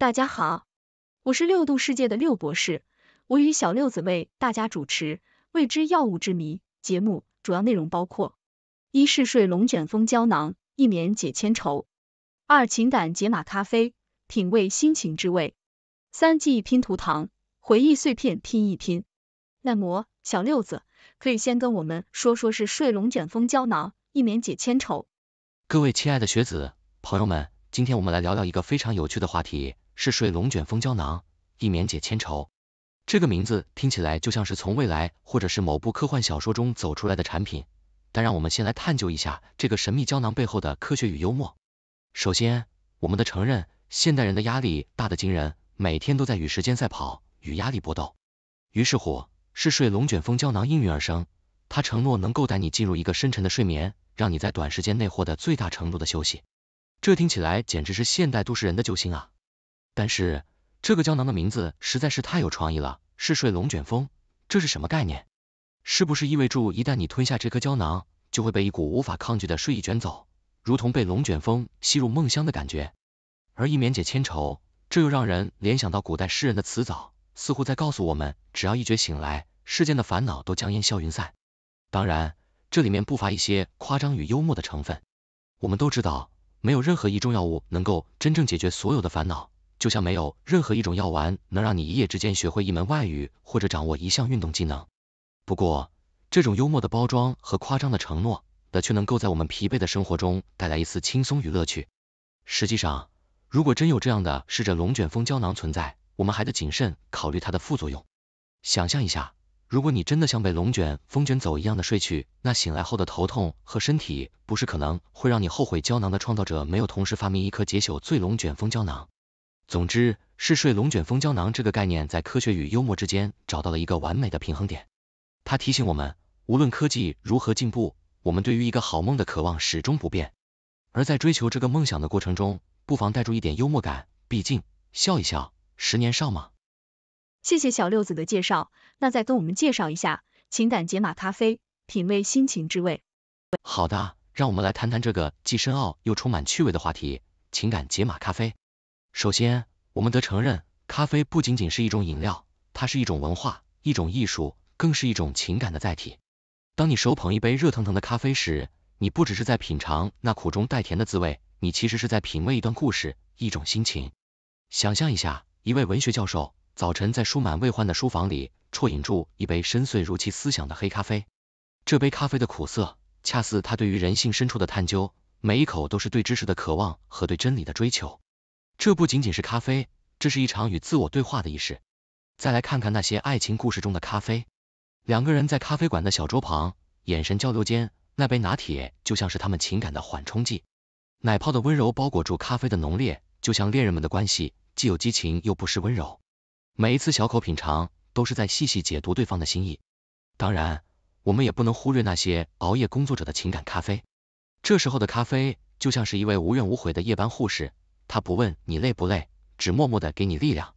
大家好，我是六度世界的六博士，我与小六子为大家主持《未知药物之谜》节目，主要内容包括：一、嗜睡龙卷风胶囊，一眠解千愁；二、情感解码咖啡，品味心情之味；三、记忆拼图糖，回忆碎片拼一拼。那么，小六子，可以先跟我们说说是睡龙卷风胶囊，一眠解千愁。各位亲爱的学子朋友们，今天我们来聊聊一个非常有趣的话题。是睡龙卷风胶囊，一眠解千愁。这个名字听起来就像是从未来或者是某部科幻小说中走出来的产品。但让我们先来探究一下这个神秘胶囊背后的科学与幽默。首先，我们得承认，现代人的压力大得惊人，每天都在与时间赛跑，与压力搏斗。于是乎，嗜睡龙卷风胶囊应运而生。它承诺能够带你进入一个深沉的睡眠，让你在短时间内获得最大程度的休息。这听起来简直是现代都市人的救星啊！但是这个胶囊的名字实在是太有创意了，嗜睡龙卷风，这是什么概念？是不是意味住一旦你吞下这颗胶囊，就会被一股无法抗拒的睡意卷走，如同被龙卷风吸入梦乡的感觉？而一免解千愁，这又让人联想到古代诗人的辞藻，似乎在告诉我们，只要一觉醒来，世间的烦恼都将烟消云散。当然，这里面不乏一些夸张与幽默的成分。我们都知道，没有任何一种药物能够真正解决所有的烦恼。就像没有任何一种药丸能让你一夜之间学会一门外语或者掌握一项运动技能。不过，这种幽默的包装和夸张的承诺的，却能够在我们疲惫的生活中带来一丝轻松与乐趣。实际上，如果真有这样的“试着龙卷风”胶囊存在，我们还得谨慎考虑它的副作用。想象一下，如果你真的像被龙卷风卷走一样的睡去，那醒来后的头痛和身体，不是可能会让你后悔胶囊的创造者没有同时发明一颗解酒醉龙卷风胶囊。总之，嗜睡龙卷风胶囊这个概念在科学与幽默之间找到了一个完美的平衡点。它提醒我们，无论科技如何进步，我们对于一个好梦的渴望始终不变。而在追求这个梦想的过程中，不妨带住一点幽默感，毕竟笑一笑，十年少嘛。谢谢小六子的介绍，那再跟我们介绍一下情感解码咖啡，品味心情之味。好的，让我们来谈谈这个既深奥又充满趣味的话题——情感解码咖啡。首先，我们得承认，咖啡不仅仅是一种饮料，它是一种文化，一种艺术，更是一种情感的载体。当你手捧一杯热腾腾的咖啡时，你不只是在品尝那苦中带甜的滋味，你其实是在品味一段故事，一种心情。想象一下，一位文学教授，早晨在书满未患的书房里，啜饮住一杯深邃如其思想的黑咖啡。这杯咖啡的苦涩，恰似他对于人性深处的探究，每一口都是对知识的渴望和对真理的追求。这不仅仅是咖啡，这是一场与自我对话的仪式。再来看看那些爱情故事中的咖啡，两个人在咖啡馆的小桌旁，眼神交流间，那杯拿铁就像是他们情感的缓冲剂，奶泡的温柔包裹住咖啡的浓烈，就像恋人们的关系，既有激情又不失温柔。每一次小口品尝，都是在细细解读对方的心意。当然，我们也不能忽略那些熬夜工作者的情感咖啡，这时候的咖啡就像是一位无怨无悔的夜班护士。他不问你累不累，只默默的给你力量。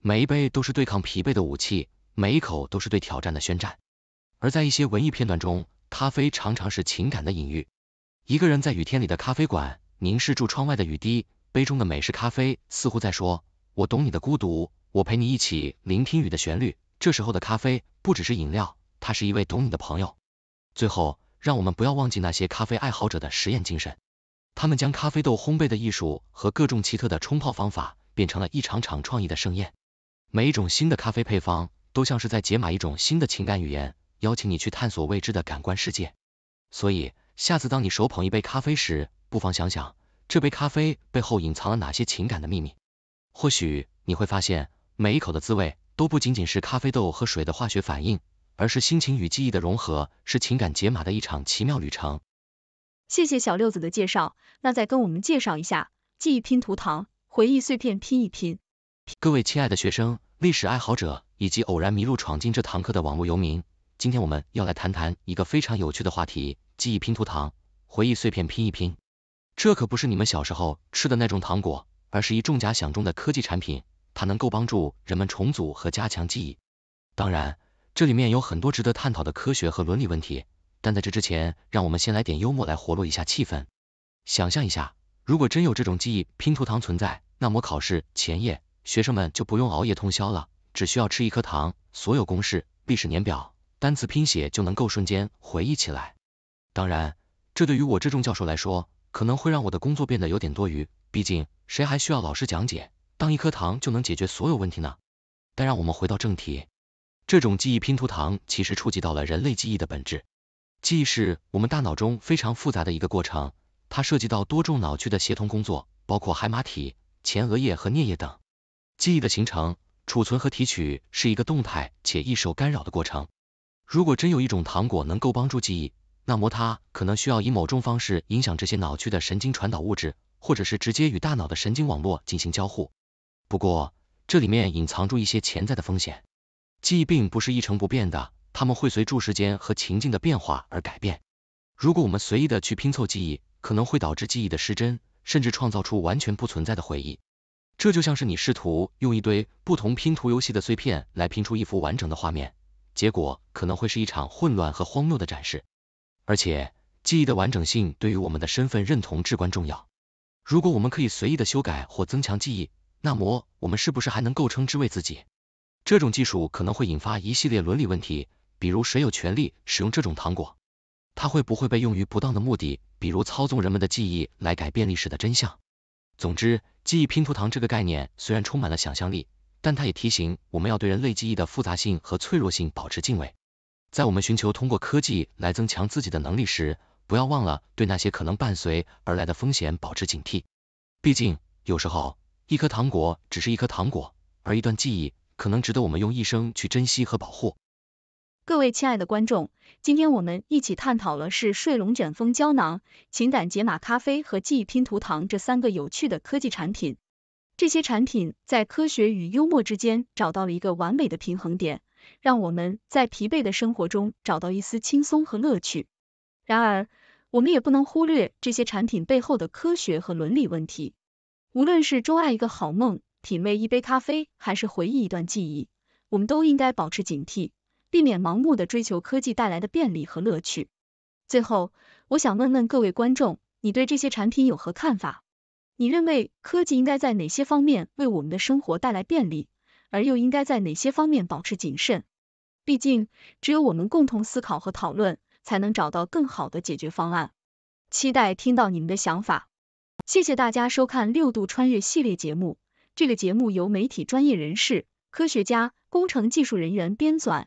每一杯都是对抗疲惫的武器，每一口都是对挑战的宣战。而在一些文艺片段中，咖啡常常是情感的隐喻。一个人在雨天里的咖啡馆，凝视住窗外的雨滴，杯中的美式咖啡似乎在说：“我懂你的孤独，我陪你一起聆听雨的旋律。”这时候的咖啡不只是饮料，它是一位懂你的朋友。最后，让我们不要忘记那些咖啡爱好者的实验精神。他们将咖啡豆烘焙的艺术和各种奇特的冲泡方法，变成了一场场创意的盛宴。每一种新的咖啡配方，都像是在解码一种新的情感语言，邀请你去探索未知的感官世界。所以，下次当你手捧一杯咖啡时，不妨想想，这杯咖啡背后隐藏了哪些情感的秘密。或许你会发现，每一口的滋味，都不仅仅是咖啡豆和水的化学反应，而是心情与记忆的融合，是情感解码的一场奇妙旅程。谢谢小六子的介绍，那再跟我们介绍一下记忆拼图糖，回忆碎片拼一拼。各位亲爱的学生、历史爱好者以及偶然迷路闯进这堂课的网络游民，今天我们要来谈谈一个非常有趣的话题——记忆拼图糖，回忆碎片拼一拼。这可不是你们小时候吃的那种糖果，而是一种假想中的科技产品，它能够帮助人们重组和加强记忆。当然，这里面有很多值得探讨的科学和伦理问题。但在这之前，让我们先来点幽默，来活络一下气氛。想象一下，如果真有这种记忆拼图糖存在，那么考试前夜，学生们就不用熬夜通宵了，只需要吃一颗糖，所有公式、历史年表、单词拼写就能够瞬间回忆起来。当然，这对于我这种教授来说，可能会让我的工作变得有点多余。毕竟，谁还需要老师讲解？当一颗糖就能解决所有问题呢？但让我们回到正题，这种记忆拼图糖其实触及到了人类记忆的本质。记忆是我们大脑中非常复杂的一个过程，它涉及到多种脑区的协同工作，包括海马体、前额叶和颞叶等。记忆的形成、储存和提取是一个动态且易受干扰的过程。如果真有一种糖果能够帮助记忆，那么它可能需要以某种方式影响这些脑区的神经传导物质，或者是直接与大脑的神经网络进行交互。不过，这里面隐藏住一些潜在的风险。记忆并不是一成不变的。它们会随住时间和情境的变化而改变。如果我们随意的去拼凑记忆，可能会导致记忆的失真，甚至创造出完全不存在的回忆。这就像是你试图用一堆不同拼图游戏的碎片来拼出一幅完整的画面，结果可能会是一场混乱和荒谬的展示。而且，记忆的完整性对于我们的身份认同至关重要。如果我们可以随意的修改或增强记忆，那么我们是不是还能够称之为自己？这种技术可能会引发一系列伦理问题。比如谁有权利使用这种糖果？它会不会被用于不当的目的，比如操纵人们的记忆来改变历史的真相？总之，记忆拼图糖这个概念虽然充满了想象力，但它也提醒我们要对人类记忆的复杂性和脆弱性保持敬畏。在我们寻求通过科技来增强自己的能力时，不要忘了对那些可能伴随而来的风险保持警惕。毕竟，有时候一颗糖果只是一颗糖果，而一段记忆可能值得我们用一生去珍惜和保护。各位亲爱的观众，今天我们一起探讨了是睡龙卷风胶囊、情感解码咖啡和记忆拼图糖这三个有趣的科技产品。这些产品在科学与幽默之间找到了一个完美的平衡点，让我们在疲惫的生活中找到一丝轻松和乐趣。然而，我们也不能忽略这些产品背后的科学和伦理问题。无论是钟爱一个好梦、品味一杯咖啡，还是回忆一段记忆，我们都应该保持警惕。避免盲目的追求科技带来的便利和乐趣。最后，我想问问各位观众，你对这些产品有何看法？你认为科技应该在哪些方面为我们的生活带来便利，而又应该在哪些方面保持谨慎？毕竟，只有我们共同思考和讨论，才能找到更好的解决方案。期待听到你们的想法。谢谢大家收看《六度穿越》系列节目。这个节目由媒体专业人士、科学家、工程技术人员编纂。